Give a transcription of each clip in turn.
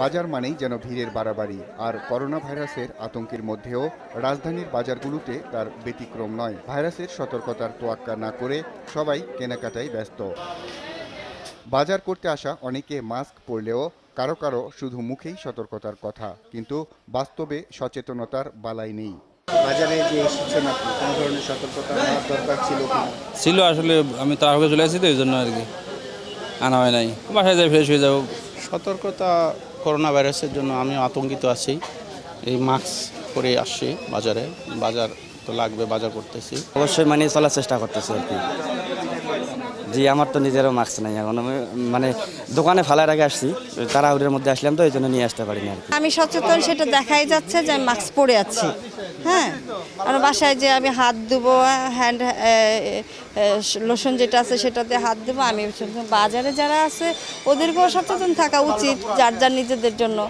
বাজার মানেই যেন ভিড়ের বাড়াবাড়ি আর করোনা ভাইরাসের আতঙ্কের মধ্যেও রাজধানীর বাজারগুলোতে তার ব্যতিক্রম নয় ভাইরাসের সতর্কতার তোয়াক্কা না করে সবাই কেনাকাটায় ব্যস্ত বাজার করতে আসা অনেকে মাস্ক পরলেও কারো কারো শুধু মুখেই সতর্কতার কথা কিন্তু বাস্তবে সচেতনতার বালাই নেই বাজারে যে কোনো ধরনের সতর্কতা দরকার ছিল আসলে আমি আগে চলে আসি তো এই জন্য আর কি আনা হয় নাই বাসায় যাই ফ্রেশ হয়ে যাব সতর্কতা করোনা ভাইরাসের জন্য আমি আতঙ্কিত আছি এই মাস্ক পরে আসছি বাজারে বাজার তো লাগবে বাজার করতেছি অবশ্যই মানে চলার চেষ্টা করতেছি আর কি জি আমার তো নিজেরও মাস্ক নাই এখন আমি মানে দোকানে ফালার আগে আসছি তাড়াহুড়ির মধ্যে আসলাম তো এই জন্য নিয়ে আসতে পারিনি আর আমি সচেতন সেটা দেখাই যাচ্ছে যে মাস্ক পরে আছি হ্যাঁ আমার বাসায় যে আমি হাত দেবো হ্যান্ড লোশন যেটা আছে সেটাতে হাত দেবো আমি বাজারে যারা আছে ওদেরকেও সচেতন থাকা উচিত যার যার নিজেদের জন্য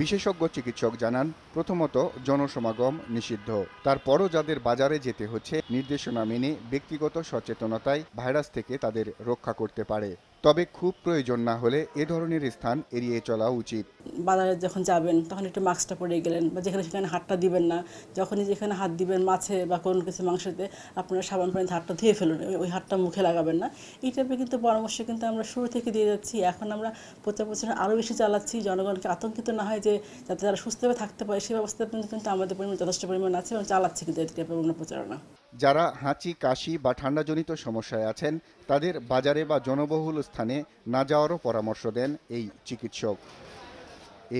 বিশেষজ্ঞ চিকিৎসক জানান প্রথমত জনসমাগম নিষিদ্ধ তারপরও যাদের বাজারে যেতে হচ্ছে নির্দেশনা মেনে ব্যক্তিগত সচেতনতায় ভাইরাস থেকে তাদের রক্ষা করতে পারে তবে খুব প্রয়োজন না হলে এ ধরনের স্থান এড়িয়ে চলা উচিত বাজারে যখন যাবেন তখন একটু মাস্কটা পরে গেলেন বা যেখানে সেখানে হাতটা দিবেন না যখনই যেখানে হাত দিবেন মাছে বা কোনো কিছু মাংসতে আপনার সাবান পানিতে হাতটা ধুয়ে ফেলুন ওই হাতটা মুখে লাগাবেন না এই টাইপের কিন্তু পরামর্শ কিন্তু আমরা শুরু থেকে দিয়ে যাচ্ছি এখন আমরা প্রচার প্রচারণ আরও বেশি চালাচ্ছি জনগণকে আতঙ্কিত না হয় যে যাতে তারা সুস্থভাবে থাকতে পারে সেই ব্যবস্থা কিন্তু আমাদের পরিমাণ যথেষ্ট পরিমাণ আছে এবং চালাচ্ছি কিন্তু এই টাইপের প্রচারণা যারা হাঁচি কাশি বা ঠান্ডাজনিত সমস্যায় আছেন তাদের বাজারে বা জনবহুল স্থানে না যাওয়ারও পরামর্শ দেন এই চিকিৎসক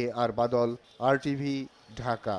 এ আর বাদল আর টিভি ঢাকা